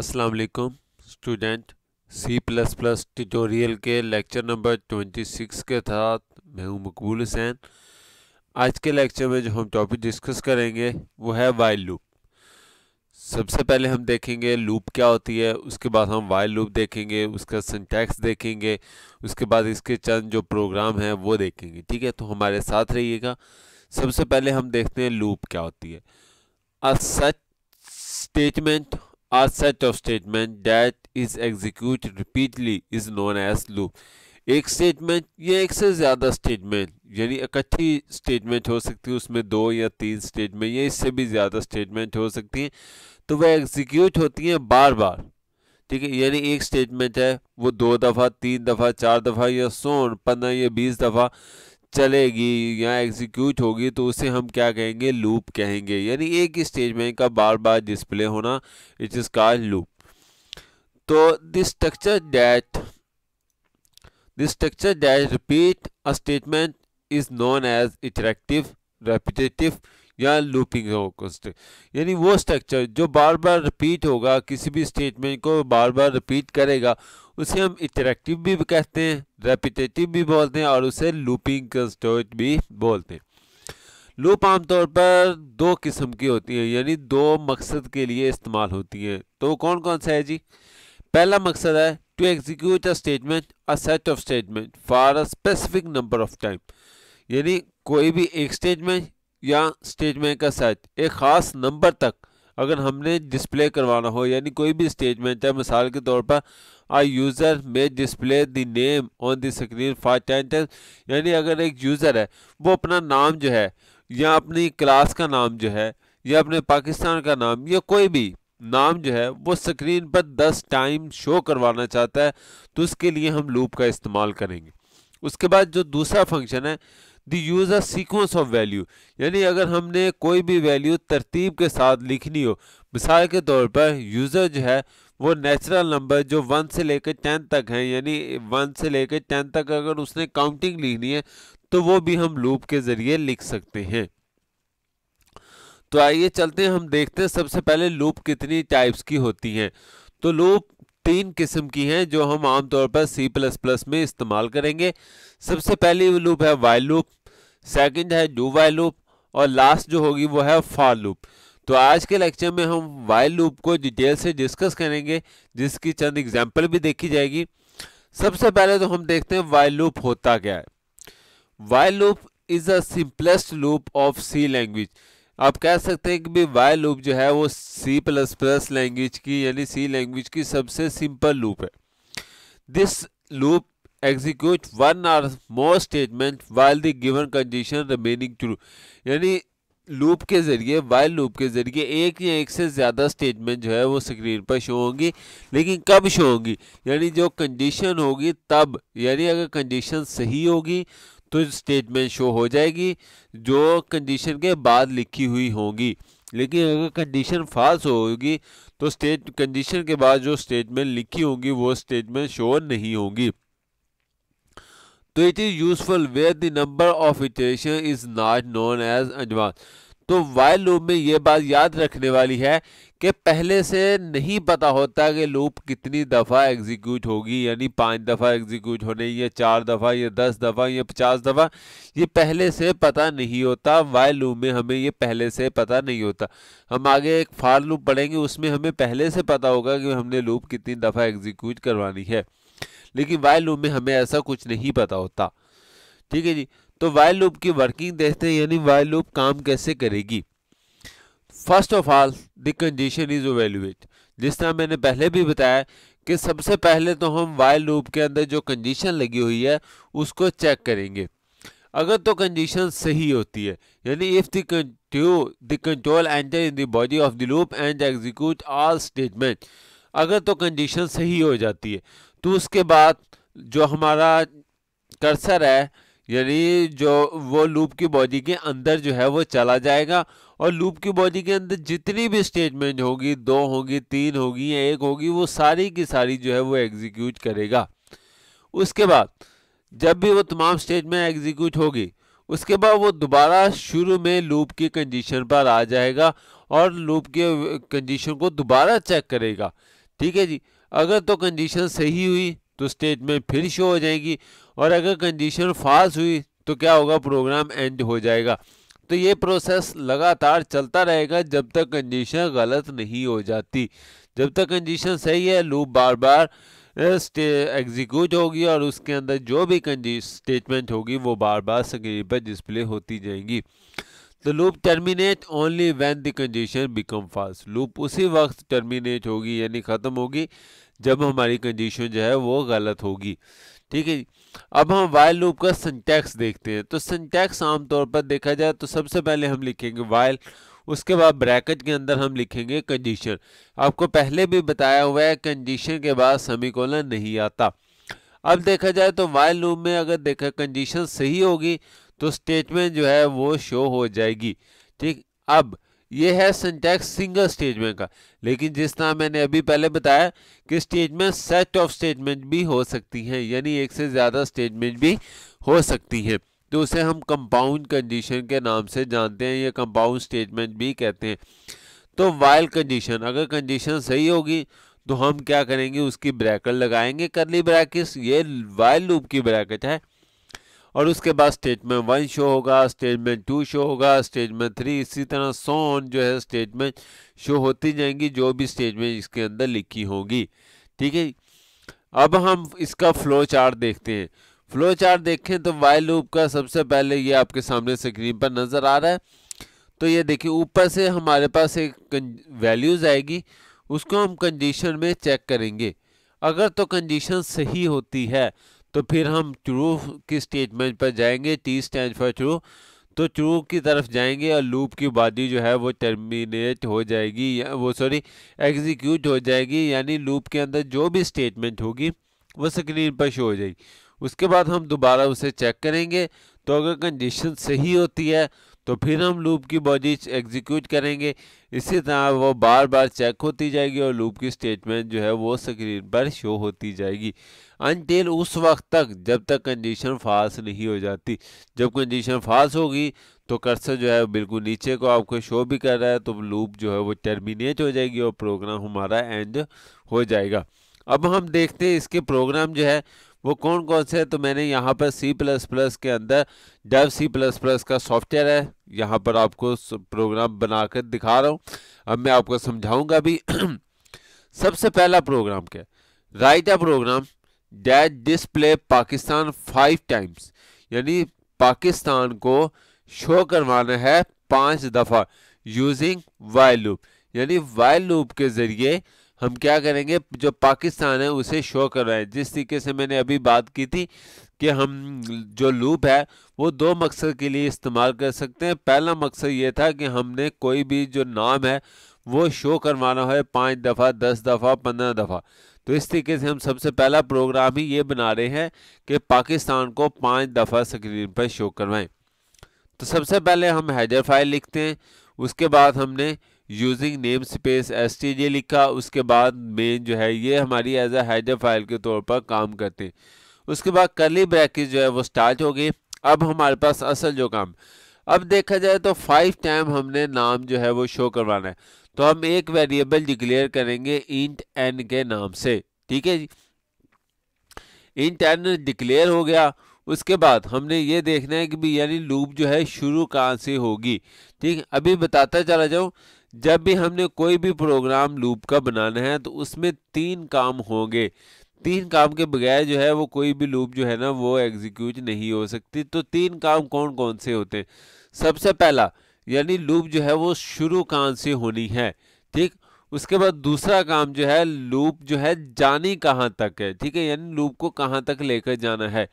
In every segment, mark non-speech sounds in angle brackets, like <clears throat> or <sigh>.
अस्सलाम वालेकुम student C plus plus tutorial के लेक्चर नंबर ट्वेंटी सिक्स के साथ मैं हूं मकबूल हुसैन आज के लेक्चर में जो हम टॉपिक डिस्कस करेंगे वो है वाइल लूप सबसे पहले हम देखेंगे लूप क्या होती है उसके बाद हम वाइल लूप देखेंगे उसका सिंटैक्स देखेंगे उसके बाद इसके चंद जो प्रोग्राम हैं वो देखेंगे ठीक है तो हमारे साथ रहिएगा सबसे पहले हम देखते हैं लूप क्या होती है a such statement A set of statement that is executed repeatedly is known as loop. एक statement या एक से ज़्यादा statement यानी इकट्ठी statement हो सकती है उसमें दो या तीन statement या इससे भी ज़्यादा statement हो सकती हैं तो वह execute होती हैं बार बार ठीक है यानी एक स्टेटमेंट है वो दो दफ़ा तीन दफ़ा चार दफ़ा या सौ पंद्रह या बीस दफ़ा चलेगी या एग्जीक्यूट होगी तो उसे हम क्या कहेंगे लूप कहेंगे यानी एक ही स्टेज में इनका बार बार डिस्प्ले होना इट इज़ कॉल्ड लूप तो this structure that this structure that repeat a statement is known as iterative repetitive या लूपिंग यानी वो स्ट्रक्चर जो बार बार रिपीट होगा किसी भी स्टेटमेंट को बार बार रिपीट करेगा उसे हम इंटरेक्टिव भी कहते हैं रेपिटेटिव भी बोलते हैं और उसे लूपिंग कंस्टोट भी बोलते हैं लूप आमतौर पर दो किस्म की होती हैं यानी दो मकसद के लिए इस्तेमाल होती हैं तो कौन कौन सा है जी पहला मकसद है to execute a statement a set of statement for a specific number of time यानी कोई भी एक स्टेटमेंट या स्टेटमेंट का सेट एक ख़ास नंबर तक अगर हमने डिस्प्ले करवाना हो यानी कोई भी स्टेटमेंट है मिसाल के तौर पर a user may display the name on the screen for 10 times यानी अगर एक यूज़र है वो अपना नाम जो है या अपनी क्लास का नाम जो है या अपने पाकिस्तान का नाम या कोई भी नाम जो है वो स्क्रीन पर 10 टाइम शो करवाना चाहता है तो उसके लिए हम लूप का इस्तेमाल करेंगे उसके बाद जो दूसरा फंक्शन है the user sequence of value यानी अगर हमने कोई भी वैल्यू तरतीब के साथ लिखनी हो मिसाल के तौर पर यूज़र जो है वो नेचुरल नंबर जो वन से लेकर टेन तक हैं यानी वन से लेकर टेन तक अगर उसने काउंटिंग लिखनी है तो वो भी हम लूप के ज़रिए लिख सकते हैं तो आइए चलते हैं हम देखते हैं सबसे पहले लूप कितनी टाइप्स की होती हैं तो लूप तीन किस्म की हैं जो हम आमतौर पर सी प्लस प्लस में इस्तेमाल करेंगे सबसे पहली लूप है वाई लूप सेकंड है डू वाई लूप और लास्ट जो होगी वो है फॉर लूप तो आज के लेक्चर में हम वाइल लूप को डिटेल से डिस्कस करेंगे जिसकी चंद एग्जाम्पल भी देखी जाएगी सबसे पहले तो हम देखते हैं वाइल लूप होता क्या है while loop is the simplest loop of C language आप कह सकते हैं कि भी वाइल लूप जो है वो सी प्लस प्लस लैंग्वेज की यानी सी लैंग्वेज की सबसे सिंपल लूप है this loop execute one or more statement while the given condition remaining true यानी लूप के ज़रिए वाइल लूप के ज़रिए एक या एक से ज़्यादा स्टेटमेंट जो है वो स्क्रीन पर शो होंगी लेकिन कब शो होंगी यानी जो कंडीशन होगी तब यानी अगर कंडीशन सही होगी तो स्टेटमेंट शो हो जाएगी जो कंडीशन के बाद लिखी हुई होंगी लेकिन अगर कंडीशन फॉल्स होगी तो स्टेट कंडीशन के बाद जो स्टेटमेंट लिखी होंगी वो स्टेटमेंट शो नहीं होंगी तो it is useful where the number of iteration is not known as advance तो वाइल लूप में ये बात याद रखने वाली है कि पहले से नहीं पता होता कि लूप कितनी दफ़ा एग्जीक्यूट होगी यानी पाँच दफ़ा एग्जीक्यूट होने या चार दफ़ा या दस दफ़ा या पचास दफ़ा ये पहले से पता नहीं होता वाइल लूप में हमें ये पहले से पता नहीं होता हम आगे एक फार लूप पढ़ेंगे उसमें हमें पहले से पता होगा कि हमने लूप कितनी दफ़ा एग्जीक्यूट करवानी है लेकिन वाइल लूप में हमें ऐसा कुछ नहीं पता होता ठीक है जी तो वाइल लूप की वर्किंग देखते हैं यानी वाइल लूप काम कैसे करेगी first of all the condition is evaluate जिस तरह मैंने पहले भी बताया कि सबसे पहले तो हम वाइल लूप के अंदर जो कंडीशन लगी हुई है उसको चेक करेंगे अगर तो कंडीशन सही होती है यानी if the control enter in the body of the loop and execute all statement अगर तो कंडीशन सही हो जाती है तो उसके बाद जो हमारा कर्सर है यानी जो वो लूप की बॉडी के अंदर जो है वो चला जाएगा और लूप की बॉडी के अंदर जितनी भी स्टेटमेंट होगी दो होगी तीन होगी या एक होगी वो सारी की सारी जो है वो एग्जीक्यूट करेगा उसके बाद जब भी वो तमाम स्टेटमेंट एग्जीक्यूट होगी उसके बाद वो दोबारा शुरू में लूप की कंडीशन पर आ जाएगा और लूप के कंडीशन को दोबारा चेक करेगा ठीक है जी अगर तो कंडीशन सही हुई तो स्टेटमेंट फिर शो हो जाएगी और अगर कंडीशन फास्ट हुई तो क्या होगा प्रोग्राम एंड हो जाएगा तो ये प्रोसेस लगातार चलता रहेगा जब तक कंडीशन गलत नहीं हो जाती जब तक कंडीशन सही है लूप बार बार एग्जीक्यूट होगी और उसके अंदर जो भी कंडी स्टेटमेंट होगी वो बार बार स्क्रीन पर डिस्प्ले होती जाएंगी the loop terminate only when the condition become फास्ट लूप उसी वक्त टर्मिनेट होगी यानी ख़त्म होगी जब हमारी कंडीशन जो है वो गलत होगी ठीक है अब हम वाइल लूप का सिंटैक्स देखते हैं तो सिंटैक्स आमतौर पर देखा जाए तो सबसे पहले हम लिखेंगे वाइल उसके बाद ब्रैकेट के अंदर हम लिखेंगे कंडीशन आपको पहले भी बताया हुआ है कंडीशन के बाद सेमीकोलन नहीं आता अब देखा जाए तो वाइल लूप में अगर देखा कंडीशन सही होगी तो स्टेटमेंट जो है वो शो हो जाएगी ठीक अब ये है सिंटैक्स सिंगल स्टेटमेंट का लेकिन जिस तरह मैंने अभी पहले बताया कि स्टेटमेंट सेट ऑफ स्टेटमेंट भी हो सकती हैं यानी एक से ज़्यादा स्टेटमेंट भी हो सकती हैं तो उसे हम कंपाउंड कंडीशन के नाम से जानते हैं या कंपाउंड स्टेटमेंट भी कहते हैं तो वाइल कंडीशन अगर कंडीशन सही होगी तो हम क्या करेंगे उसकी ब्रैकेट लगाएंगे करली ब्रैकेट ये वाइल लूप की ब्रैकेट है और उसके बाद स्टेज में वन शो होगा स्टेज में टू शो होगा स्टेज में थ्री इसी तरह सोन जो है स्टेज में शो होती जाएंगी जो भी स्टेज में इसके अंदर लिखी होगी ठीक है अब हम इसका फ्लो चार्ट देखते हैं फ्लो चार्ट देखें तो वाइल लूप का सबसे पहले ये आपके सामने स्क्रीन पर नज़र आ रहा है तो ये देखिए ऊपर से हमारे पास एक वैल्यूज़ आएगी उसको हम कंडीशन में चेक करेंगे अगर तो कंडीशन सही होती है तो फिर हम ट्रू की स्टेटमेंट पर जाएंगे टी स्टैंड फॉर ट्रू तो ट्रू की तरफ जाएंगे और लूप की बॉडी जो है वो टर्मिनेट हो जाएगी या वो सॉरी एग्जीक्यूट हो जाएगी यानी लूप के अंदर जो भी स्टेटमेंट होगी वो स्क्रीन पर शो हो जाएगी उसके बाद हम दोबारा उसे चेक करेंगे तो अगर कंडीशन सही होती है तो फिर हम लूप की बॉडी एग्जीक्यूट करेंगे इसी तरह वो बार बार चेक होती जाएगी और लूप की स्टेटमेंट जो है वो स्क्रीन पर शो होती जाएगी अनटिल उस वक्त तक जब तक कंडीशन फास नहीं हो जाती जब कंडीशन फास होगी तो कर्सर जो है बिल्कुल नीचे को आपको शो भी कर रहा है तो लूप जो है वो टर्मिनेट हो जाएगी और प्रोग्राम हमारा एंड हो जाएगा अब हम देखते हैं इसके प्रोग्राम जो है वो कौन कौन से है तो मैंने यहाँ पर सी प्लस प्लस के अंदर डेव सी प्लस प्लस का सॉफ्टवेयर है यहाँ पर आपको प्रोग्राम बनाकर दिखा रहा हूँ अब मैं आपको समझाऊँगा भी <clears throat> सबसे पहला प्रोग्राम क्या write a program that display Pakistan five times यानी पाकिस्तान को शो करवाना है पांच दफ़ा यूजिंग वाइल लूप यानी वाइल लूप के ज़रिए हम क्या करेंगे जो पाकिस्तान है उसे शो हैं जिस तरीके से मैंने अभी बात की थी कि हम जो लूप है वो दो मकसद के लिए इस्तेमाल कर सकते हैं पहला मकसद ये था कि हमने कोई भी जो नाम है वो शो करवाना है पाँच दफ़ा दस दफ़ा पंद्रह दफ़ा तो इस तरीके से हम सबसे पहला प्रोग्राम ही ये बना रहे हैं कि पाकिस्तान को पाँच दफ़ा स्क्रीन पर शो करवाएं तो सबसे पहले हम हैजर फाइल लिखते हैं उसके बाद हमने using namespace S T ये लिखा उसके बाद मेन जो है ये हमारी एज ए हाइडर फाइल के तौर पर काम करते हैं उसके बाद कली ब्रैकेट जो है वो स्टार्ट हो गई अब हमारे पास असल जो काम अब देखा जाए तो फाइव टाइम हमने नाम जो है वो शो करवाना है तो हम एक वेरिएबल डिक्लेयर करेंगे इंट एन के नाम से ठीक है जी इंट एन डिक्लेयर हो गया उसके बाद हमने ये देखना है कि भी यानी लूप जो है शुरू कहाँ से होगी ठीक अभी बताता चला जाऊँ जब भी हमने कोई भी प्रोग्राम लूप का बनाना है तो उसमें तीन काम होंगे तीन काम के बगैर जो है वो कोई भी लूप जो है ना वो एग्जीक्यूट नहीं हो सकती तो तीन काम कौन कौन से होते हैं सबसे पहला यानी लूप जो है वो शुरू कहाँ से होनी है ठीक उसके बाद दूसरा काम जो है लूप जो है जानी कहाँ तक है ठीक है यानी लूप को कहाँ तक लेकर जाना है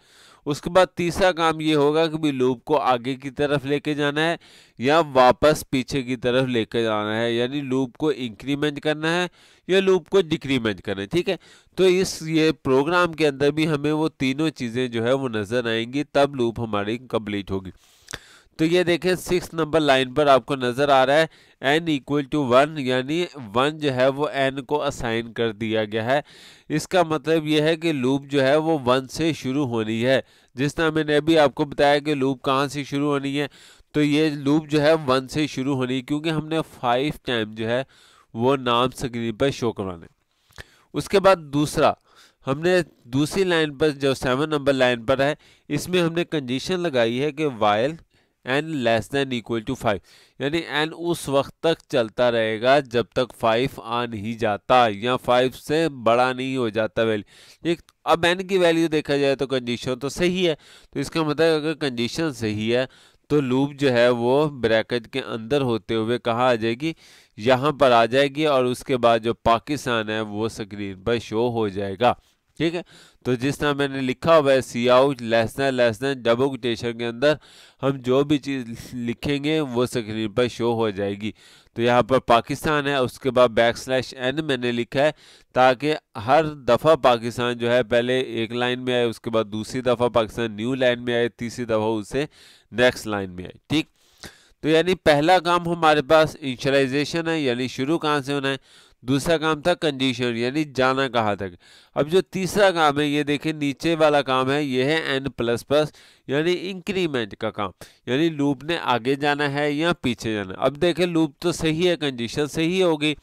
उसके बाद तीसरा काम ये होगा कि भी लूप को आगे की तरफ लेके जाना है या वापस पीछे की तरफ लेके जाना है यानी लूप को इंक्रीमेंट करना है या लूप को डिक्रीमेंट करना है ठीक है तो इस ये प्रोग्राम के अंदर भी हमें वो तीनों चीज़ें जो है वो नज़र आएंगी तब लूप हमारी कंप्लीट होगी तो ये देखें सिक्स नंबर लाइन पर आपको नज़र आ रहा है एन इक्वल टू वन यानी वन जो है वो एन को असाइन कर दिया गया है इसका मतलब ये है कि लूप जो है वो वन से शुरू होनी है जिस तरह मैंने अभी आपको बताया कि लूप कहाँ से शुरू होनी है तो ये लूप जो है वन से शुरू होनी है क्योंकि हमने फाइव टाइम जो है वो नाम स्क्रीन पर शो करवाने उसके बाद दूसरा हमने दूसरी लाइन पर जो सेवन नंबर लाइन पर है इसमें हमने कंडीशन लगाई है कि while N less than equal to five यानी एन उस वक्त तक चलता रहेगा जब तक फाइव आ नहीं जाता या फाइव से बड़ा नहीं हो जाता वैल्यू एक अब एन की वैल्यू देखा जाए तो कंडीशन तो सही है तो इसका मतलब अगर कंडीशन सही है तो लूप जो है वो ब्रैकेट के अंदर होते हुए कहाँ आ जाएगी यहाँ पर आ जाएगी और उसके बाद जो पाकिस्तान है वो स्क्रीन पर शो हो जाएगा ठीक है तो जिस तरह मैंने लिखा हुआ है C out less than less than double quotation के अंदर हम जो भी चीज़ लिखेंगे वो स्क्रीन पर शो हो जाएगी तो यहाँ पर पाकिस्तान है उसके बाद बैक स्लैश एन मैंने लिखा है ताकि हर दफ़ा पाकिस्तान जो है पहले एक लाइन में आए उसके बाद दूसरी दफ़ा पाकिस्तान न्यू लाइन में आए तीसरी दफ़ा उसे नेक्स्ट लाइन में आए ठीक तो यानी पहला काम हमारे पास इंशलाइजेशन है यानी शुरू कहाँ से होना है दूसरा काम था कंडीशन यानी जाना कहाँ तक अब जो तीसरा काम है ये देखें नीचे वाला काम है ये है एन प्लस प्लस यानी इंक्रीमेंट का काम यानी लूप ने आगे जाना है या पीछे जाना अब देखें लूप तो सही है कंडीशन सही होगी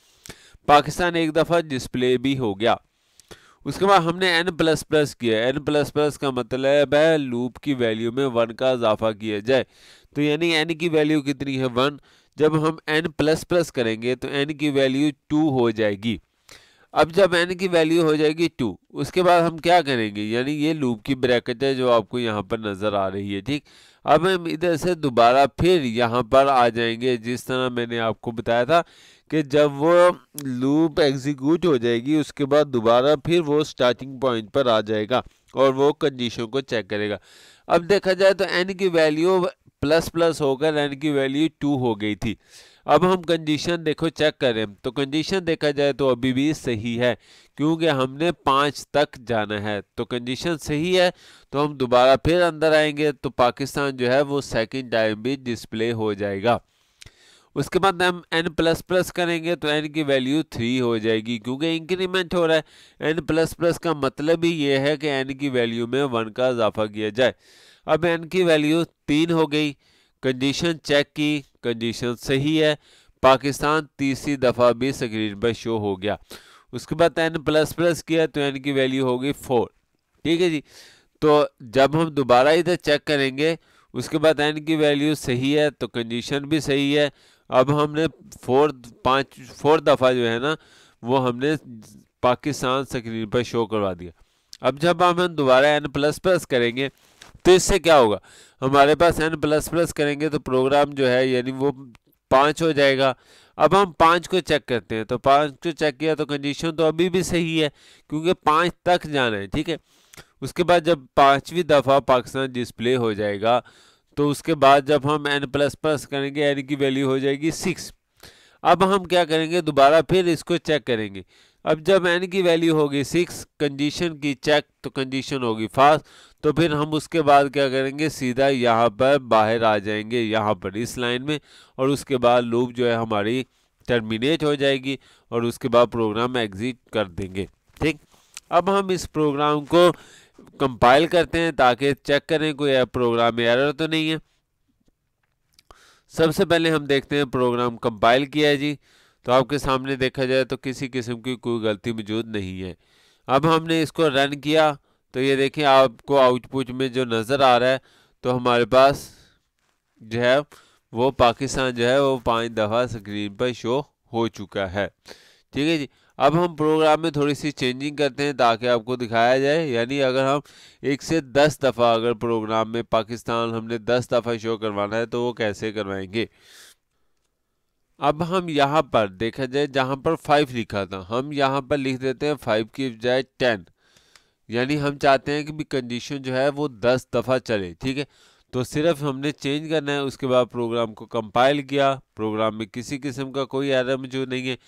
पाकिस्तान एक दफ़ा डिस्प्ले भी हो गया उसके बाद हमने एन प्लस प्लस किया एन प्लस प्लस का मतलब है लूप की वैल्यू में वन का इजाफा किया जाए तो यानी एन की वैल्यू कितनी है वन जब हम एन प्लस प्लस करेंगे तो एन की वैल्यू टू हो जाएगी अब जब एन की वैल्यू हो जाएगी टू उसके बाद हम क्या करेंगे यानी ये लूप की ब्रैकेट है जो आपको यहाँ पर नज़र आ रही है ठीक अब हम इधर से दोबारा फिर यहाँ पर आ जाएंगे जिस तरह मैंने आपको बताया था कि जब वो लूप एग्जीक्यूट हो जाएगी उसके बाद दोबारा फिर वो स्टार्टिंग पॉइंट पर आ जाएगा और वो कंडीशन को चेक करेगा अब देखा जाए तो एन की वैल्यू प्लस प्लस होकर एन की वैल्यू टू हो गई थी अब हम कंडीशन देखो चेक करें तो कंडीशन देखा जाए तो अभी भी सही है क्योंकि हमने पाँच तक जाना है तो कंडीशन सही है तो हम दोबारा फिर अंदर आएंगे तो पाकिस्तान जो है वो सेकंड टाइम भी डिस्प्ले हो जाएगा उसके बाद हम एन प्लस प्लस करेंगे तो एन की वैल्यू थ्री हो जाएगी क्योंकि इंक्रीमेंट हो रहा है एन प्लस प्लस का मतलब ही ये है कि एन की वैल्यू में वन का इजाफा किया जाए अब एन की वैल्यू तीन हो गई कंडीशन चेक की कंडीशन सही है पाकिस्तान तीसरी दफ़ा भी स्क्रीन पर शो हो गया उसके बाद एन प्लस प्लस किया तो एन की वैल्यू होगी फोर ठीक है जी तो जब हम दोबारा इधर चेक करेंगे उसके बाद एन की वैल्यू सही है तो कंडीशन भी सही है अब हमने फोर पाँच फोर दफ़ा जो है ना वो हमने पाकिस्तान स्क्रीन पर शो करवा दिया अब जब हम दोबारा एन प्लस प्लस करेंगे तो इससे क्या होगा हमारे पास एन प्लस प्लस करेंगे तो प्रोग्राम जो है यानी वो पाँच हो जाएगा अब हम पाँच को चेक करते हैं तो पाँच को चेक किया तो कंडीशन तो अभी भी सही है क्योंकि पाँच तक जाना है ठीक है उसके बाद जब पाँचवीं दफ़ा पाकिस्तान डिस्प्ले हो जाएगा तो उसके बाद जब हम एन प्लस प्लस करेंगे एन की वैल्यू हो जाएगी सिक्स अब हम क्या करेंगे दोबारा फिर इसको चेक करेंगे अब जब एन की वैल्यू होगी सिक्स कंडीशन की चेक तो कंडीशन होगी फास्ट तो फिर हम उसके बाद क्या करेंगे सीधा यहाँ पर बाहर आ जाएंगे यहाँ पर इस लाइन में और उसके बाद लूप जो है हमारी टर्मिनेट हो जाएगी और उसके बाद प्रोग्राम एग्जिट कर देंगे ठीक अब हम इस प्रोग्राम को कंपाइल करते हैं ताकि चेक करें कोई प्रोग्राम में एरर तो नहीं है सबसे पहले हम देखते हैं प्रोग्राम कंपाइल किया है जी तो आपके सामने देखा जाए तो किसी किस्म की कोई गलती मौजूद नहीं है अब हमने इसको रन किया तो ये देखें आपको आउटपुट में जो नज़र आ रहा है तो हमारे पास जो है वो पाकिस्तान जो है वो पाँच दफ़ा स्क्रीन पर शो हो चुका है ठीक है जी अब हम प्रोग्राम में थोड़ी सी चेंजिंग करते हैं ताकि आपको दिखाया जाए यानी अगर हम एक से दस दफ़ा अगर प्रोग्राम में पाकिस्तान हमने दस दफ़ा शो करवाना है तो वो कैसे करवाएंगे अब हम यहाँ पर देखा जाए जहाँ पर फाइव लिखा था हम यहाँ पर लिख देते हैं फाइव की बजाय टेन यानी हम चाहते हैं कि भी कंडीशन जो है वो दस दफ़ा चले ठीक है तो सिर्फ हमने चेंज करना है उसके बाद प्रोग्राम को कंपाइल किया प्रोग्राम में किसी किस्म का कोई एरर जो नहीं है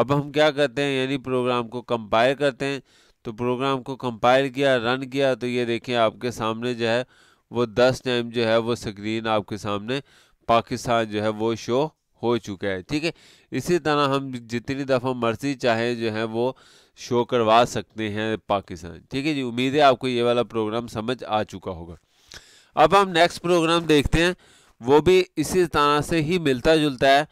अब हम क्या करते हैं यानी प्रोग्राम को कंपायर करते हैं तो प्रोग्राम को कंपायर किया रन किया तो ये देखें आपके सामने जो है वो दस टाइम जो है वो स्क्रीन आपके सामने पाकिस्तान जो है वो शो हो चुका है ठीक है इसी तरह हम जितनी दफ़ा मर्जी चाहे जो है वो शो करवा सकते हैं पाकिस्तान ठीक है जी उम्मीद है आपको ये वाला प्रोग्राम समझ आ चुका होगा अब हम नेक्स्ट प्रोग्राम देखते हैं वो भी इसी तरह से ही मिलता जुलता है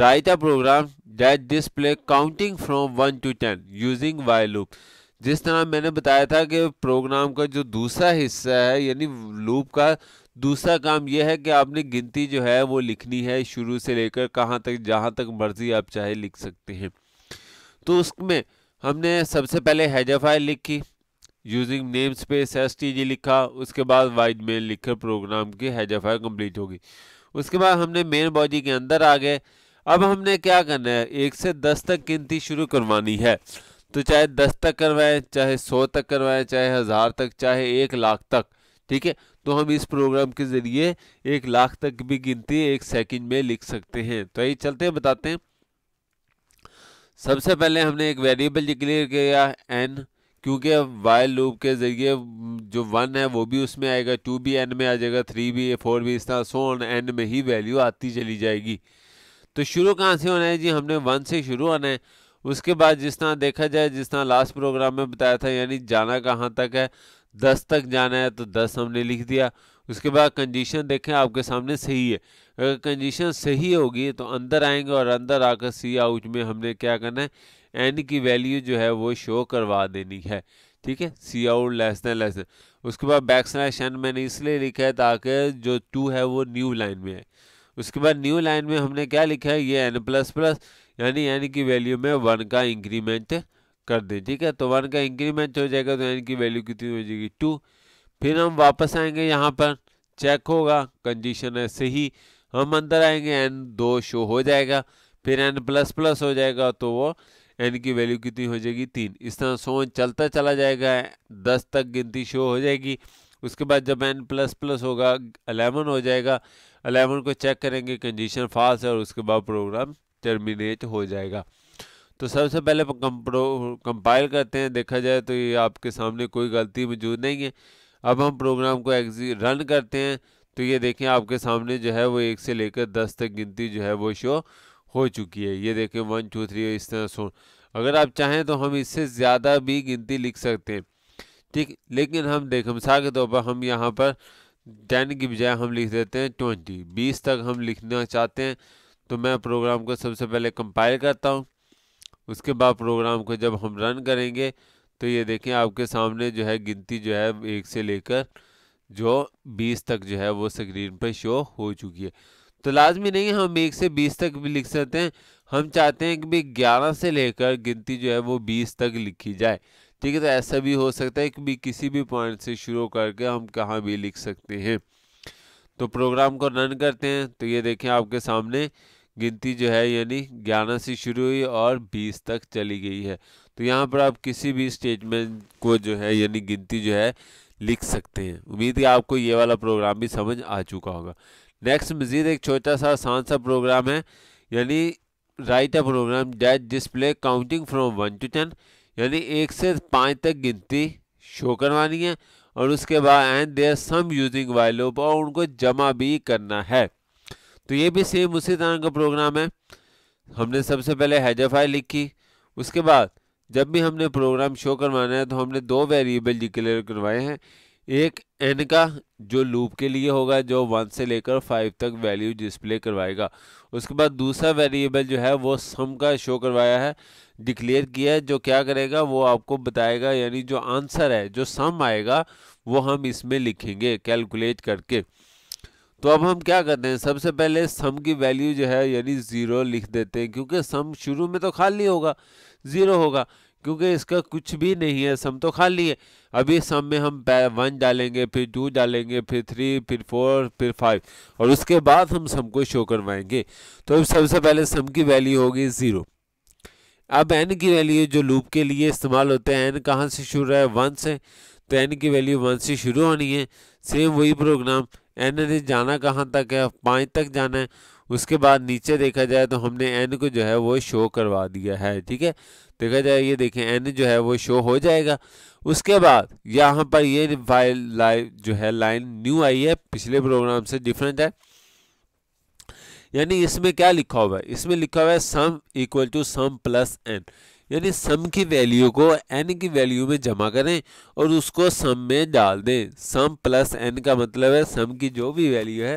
Write a program that display counting from 1 to 10 using while loop. जिस तरह मैंने बताया था कि प्रोग्राम का जो दूसरा हिस्सा है यानी लूप का दूसरा काम यह है कि आपने गिनती जो है वो लिखनी है शुरू से लेकर कहाँ तक जहाँ तक मर्जी आप चाहे लिख सकते हैं तो उसमें हमने सबसे पहले हैजा फाइल लिखी using namespace S T जी लिखा उसके बाद वाइड मेल लिखकर प्रोग्राम की हैजा फाइल कम्प्लीट होगी उसके बाद हमने मेन बॉडी के अंदर आ गए अब हमने क्या करना है एक से दस तक गिनती शुरू करवानी है तो चाहे दस तक करवाएं चाहे सौ तक करवाएं चाहे हज़ार तक चाहे एक लाख तक ठीक है तो हम इस प्रोग्राम के ज़रिए एक लाख तक भी गिनती एक सेकंड में लिख सकते हैं तो यही चलते हैं बताते हैं सबसे पहले हमने एक वेरिएबल डिक्लेयर किया एन क्योंकि वाइल लूप के ज़रिए जो वन है वो भी उसमें आएगा टू भी एन में आ जाएगा थ्री भी फोर भी इस तरह सो ऑन एन में ही वैल्यू आती चली जाएगी तो शुरू कहाँ से होना है जी हमने वन से शुरू होना है उसके बाद जिस तरह देखा जाए जिस तरह लास्ट प्रोग्राम में बताया था यानी जाना कहाँ तक है दस तक जाना है तो दस हमने लिख दिया उसके बाद कंडीशन देखें आपके सामने सही है अगर कंडीशन सही होगी तो अंदर आएंगे और अंदर आकर सी आउट में हमने क्या करना है एन की वैल्यू जो है वो शो करवा देनी है ठीक है C out less than less उसके बाद बैक स्लैश एन मैंने इसलिए लिखा है ताकि जो टू है वो न्यू लाइन में है उसके बाद न्यू लाइन में हमने क्या लिखा है ये एन प्लस प्लस यानी यानी कि वैल्यू में वन का इंक्रीमेंट कर दें ठीक है तो वन का इंक्रीमेंट हो जाएगा तो यानी कि वैल्यू कितनी हो जाएगी टू फिर हम वापस आएंगे यहाँ पर चेक होगा कंडीशन ऐसे ही हम अंदर आएंगे एन दो शो हो जाएगा फिर एन प्लस प्लस हो जाएगा तो वो एन की वैल्यू कितनी हो जाएगी तीन इस तरह सो चलता चला जाएगा दस तक गिनती शो हो जाएगी उसके बाद जब एन प्लस प्लस होगा अलेवन हो जाएगा अलेवन को चेक करेंगे कंडीशन फास है और उसके बाद प्रोग्राम टर्मिनेट हो जाएगा तो सबसे पहले कंपाइल करते हैं देखा जाए तो ये आपके सामने कोई गलती मौजूद नहीं है अब हम प्रोग्राम को एग्जी रन करते हैं तो ये देखें आपके सामने जो है वो एक से लेकर दस तक गिनती जो है वो शो हो चुकी है ये देखें वन टू थ्री इस तरह सो अगर आप चाहें तो हम इससे ज़्यादा भी गिनती लिख सकते हैं ठीक लेकिन हम देखें मिसाल के तौर पर हम यहाँ पर टेन की बजाय हम लिख देते हैं ट्वेंटी बीस तक हम लिखना चाहते हैं तो मैं प्रोग्राम को सबसे पहले कंपाइल करता हूँ उसके बाद प्रोग्राम को जब हम रन करेंगे तो ये देखें आपके सामने जो है गिनती जो है एक से लेकर जो बीस तक जो है वो स्क्रीन पर शो हो चुकी है तो लाजमी नहीं है हम एक से बीस तक भी लिख सकते हैं हम चाहते हैं कि भाई ग्यारह से लेकर गिनती जो है वो बीस तक लिखी जाए ठीक है तो ऐसा भी हो सकता है कि भी किसी भी पॉइंट से शुरू करके हम कहाँ भी लिख सकते हैं तो प्रोग्राम को रन करते हैं तो ये देखें आपके सामने गिनती जो है यानी ग्यारह से शुरू हुई और बीस तक चली गई है तो यहाँ पर आप किसी भी स्टेटमेंट को जो है यानी गिनती जो है लिख सकते हैं उम्मीद है आपको ये वाला प्रोग्राम भी समझ आ चुका होगा नेक्स्ट मज़ीद एक छोटा सा आसान सा प्रोग्राम है यानी write a program that display counting from one to ten यानी एक से पाँच तक गिनती शो करवानी है और उसके बाद and their sum using loop और उनको जमा भी करना है तो ये भी सेम उसी तरह का प्रोग्राम है हमने सबसे पहले हैजाफाई लिखी उसके बाद जब भी हमने प्रोग्राम शो करवाना है तो हमने दो वेरिएबल डिक्लेयर करवाए हैं एक एन का जो लूप के लिए होगा जो वन से लेकर फाइव तक वैल्यू डिस्प्ले करवाएगा उसके बाद दूसरा वेरिएबल जो है वो सम का शो करवाया है डिक्लेयर किया है जो क्या करेगा वो आपको बताएगा यानी जो आंसर है जो सम आएगा वो हम इसमें लिखेंगे कैलकुलेट करके तो अब हम क्या करते हैं सबसे पहले सम की वैल्यू जो है यानी ज़ीरो लिख देते हैं क्योंकि सम शुरू में तो खाली होगा ज़ीरो होगा क्योंकि इसका कुछ भी नहीं है सम तो खाली है अभी सम में हम वन डालेंगे फिर टू डालेंगे फिर थ्री फिर फोर फिर फाइव और उसके बाद हम सम को शो करवाएंगे तो अब सबसे पहले सम की वैल्यू होगी ज़ीरो अब एन की वैल्यू जो लूप के लिए इस्तेमाल होते हैं एन कहाँ से शुरू है वन से तो एन की वैल्यू वन से शुरू होनी है सेम वही प्रोग्राम एन ने जाना कहाँ तक है पाँच तक जाना है उसके बाद नीचे देखा जाए तो हमने एन को जो है वो शो करवा दिया है ठीक है देखा जाए ये देखें एन जो है वो शो हो जाएगा उसके बाद यहाँ पर ये फाइल लाइव जो है लाइन न्यू आई है पिछले प्रोग्राम से डिफरेंट है यानी इसमें क्या लिखा हुआ है इसमें लिखा हुआ है sum equal to sum plus N यानी सम की वैल्यू को एन की वैल्यू में जमा करें और उसको सम में डाल दें सम प्लस एन का मतलब है सम की जो भी वैल्यू है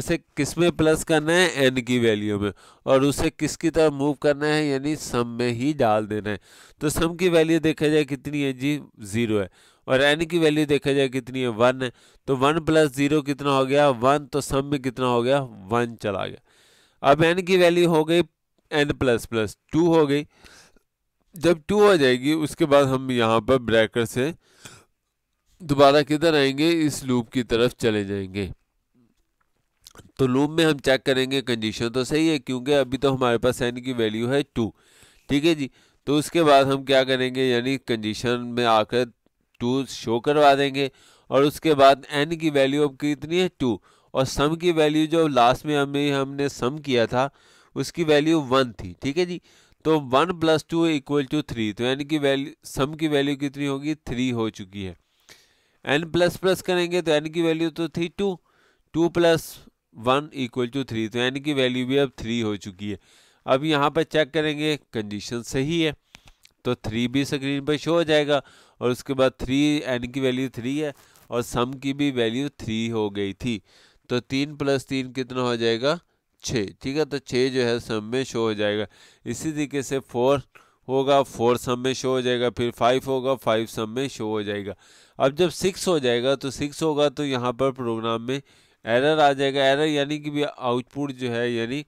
उसे किस में प्लस करना है एन की वैल्यू में और उसे किसकी तरफ मूव करना है यानी सम में ही डाल देना है तो सम की वैल्यू देखा जाए कितनी है जी ज़ीरो है और एन की वैल्यू देखा जाए कितनी है वन है तो वन प्लस ज़ीरो कितना हो गया वन तो सम में कितना हो गया वन चला गया अब एन की वैल्यू हो गई एन प्लस प्लस टू हो गई जब टू हो जाएगी उसके बाद हम यहाँ पर ब्रैकेट से दोबारा किधर आएंगे इस लूप की तरफ चले जाएंगे तो लूप में हम चेक करेंगे कंडीशन तो सही है क्योंकि अभी तो हमारे पास एन की वैल्यू है टू ठीक है जी तो उसके बाद हम क्या करेंगे यानी कंडीशन में आकर टू शो करवा देंगे और उसके बाद एन की वैल्यू अब कितनी है टू और सम की वैल्यू जो लास्ट में हमें हमने सम किया था उसकी वैल्यू वन थी ठीक है जी तो one plus two equal to three तो एन की वैल्यू सम की वैल्यू कितनी होगी थ्री हो चुकी है एन प्लस प्लस करेंगे तो एन की वैल्यू तो थी two two plus one equal to three तो एन की वैल्यू भी अब थ्री हो चुकी है अब यहाँ पर चेक करेंगे कंडीशन सही है तो थ्री भी स्क्रीन पर शो हो जाएगा और उसके बाद थ्री एन की वैल्यू थ्री है और सम की भी वैल्यू थ्री हो गई थी तो तीन प्लस तीन कितना हो जाएगा छः ठीक है तो छः जो है सम में शो हो जाएगा इसी तरीके से फोर होगा फोर सम में शो हो जाएगा फिर फाइव होगा फाइव सम में शो हो जाएगा अब जब सिक्स हो जाएगा तो सिक्स होगा तो यहाँ पर प्रोग्राम में एरर आ जाएगा एरर यानी कि भी आउटपुट जो है यानी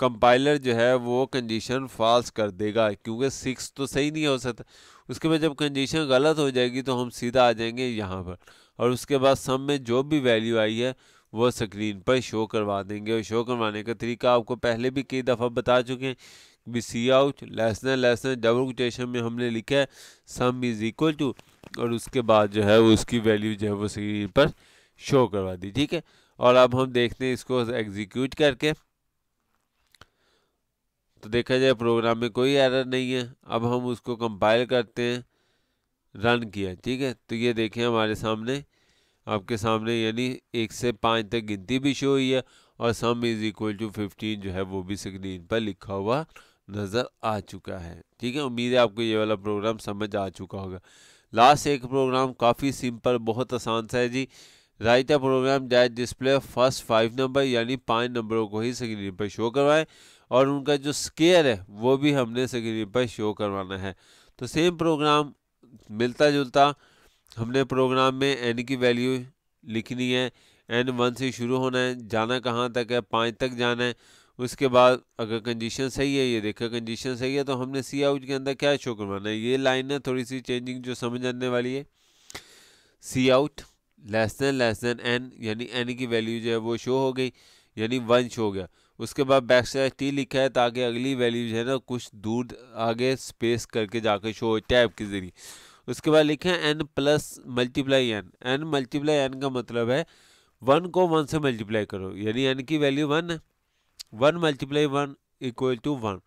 कंपाइलर जो है वो कंडीशन फॉल्स कर देगा क्योंकि सिक्स तो सही नहीं हो सकता उसके बाद जब कंडीशन गलत हो जाएगी तो हम सीधा आ जाएंगे यहाँ पर और उसके बाद सम में जो भी वैल्यू आई है वो स्क्रीन पर शो करवा देंगे और शो करवाने का तरीका आपको पहले भी कई दफ़ा बता चुके हैं भी C out less than less than double quotation में हमने लिखा है सम इज़ इक्वल टू और उसके बाद जो है वो उसकी वैल्यू जो है वो स्क्रीन पर शो करवा दी ठीक है और अब हम देखते हैं इसको एग्जीक्यूट करके तो देखा जाए प्रोग्राम में कोई एरर नहीं है अब हम उसको कंपाइल करते हैं रन किया ठीक है तो ये देखें हमारे सामने आपके सामने यानी एक से पाँच तक गिनती भी शो हुई है और sum is equal to fifteen जो है वो भी स्क्रीन पर लिखा हुआ नज़र आ चुका है ठीक है उम्मीद है आपको ये वाला प्रोग्राम समझ आ चुका होगा लास्ट एक प्रोग्राम काफ़ी सिंपल बहुत आसान सा है जी write a program that display first five number यानी पाँच नंबरों को ही स्क्रीन पर शो करवाएं और उनका जो स्केयर है वो भी हमने स्क्रीन पर शो करवाना है तो सेम प्रोग्राम मिलता जुलता हमने प्रोग्राम में एन की वैल्यू लिखनी है एन वन से शुरू होना है जाना कहाँ तक है पाँच तक जाना है उसके बाद अगर कंडीशन सही है ये देखा कंडीशन सही है तो हमने सी आउट के अंदर क्या शो करवाना है ये लाइन है थोड़ी सी चेंजिंग जो समझ आने वाली है C out less than less than N यानी एन की वैल्यू जो है वो शो हो गई यानी वन शो हो गया उसके बाद बैक स्लैश टी लिखा है ताकि अगली वैल्यू जो है ना कुछ दूर आगे स्पेस करके जाके शो हो टैब के ज़रिए उसके बाद लिखें N plus multiply N N multiply N का मतलब है वन को वन से मल्टीप्लाई करो यानी एन की वैल्यू वन है one multiply one equal to one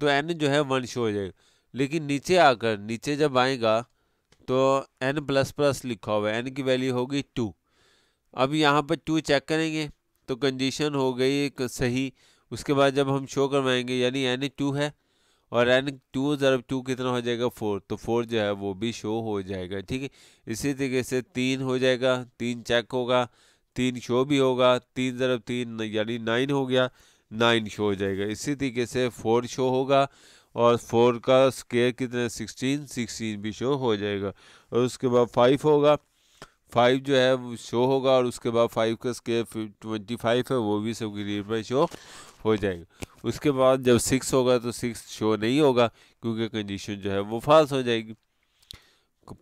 तो एन जो है वन शो हो जाएगा लेकिन नीचे आकर नीचे जब आएगा तो एन प्लस प्लस लिखा हुआ है एन की वैल्यू होगी टू अब यहाँ पर टू चेक करेंगे तो कंडीशन हो गई सही उसके बाद जब हम शो करवाएंगे यानी एन टू है और एन टू ज़रब टू कितना हो जाएगा फोर तो फोर जो है वो भी शो हो जाएगा ठीक है इसी तरीके से तीन हो जाएगा तीन चेक होगा तीन शो भी होगा तीन ज़रब तीन यानी नाइन हो गया नाइन शो हो जाएगा इसी तरीके से फोर शो होगा और फोर का स्केयर कितना सिक्सटीन सिक्सटीन भी शो हो जाएगा और उसके बाद फाइव होगा फाइव जो है वो शो होगा और उसके बाद फाइव का स्केयर ट्वेंटी फाइव है वो भी सबके लिए पर शो हो जाएगा उसके बाद जब सिक्स होगा तो सिक्स शो नहीं होगा क्योंकि कंडीशन जो है वो फॉल्स हो जाएगी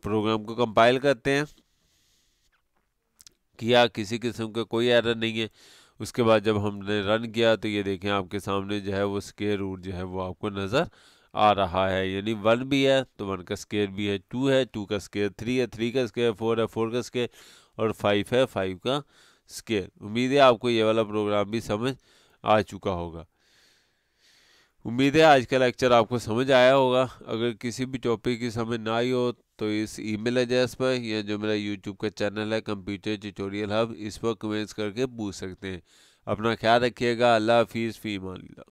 प्रोग्राम को कंपाइल करते हैं किया किसी किस्म का कोई एरर नहीं है उसके बाद जब हमने रन किया तो ये देखें आपके सामने जो है वो स्केयर रूट जो है वो आपको नज़र आ रहा है यानी वन भी है तो वन का स्केयर भी है टू है टू का स्केयर थ्री है थ्री का स्केयर फोर है फोर का स्केयर और फाइव है फाइव का स्केयर उम्मीद है आपको ये वाला प्रोग्राम भी समझ आ चुका होगा उम्मीद है आज का लेक्चर आपको समझ आया होगा अगर किसी भी टॉपिक की समझ ना आई हो तो इस ईमेल एड्रेस पर या जो मेरा यूट्यूब का चैनल है कंप्यूटर ट्यूटोरियल हब इस पर कमेंट्स करके पूछ सकते हैं अपना ख्याल रखिएगा अल्लाह हाफिज़ फ़ी मान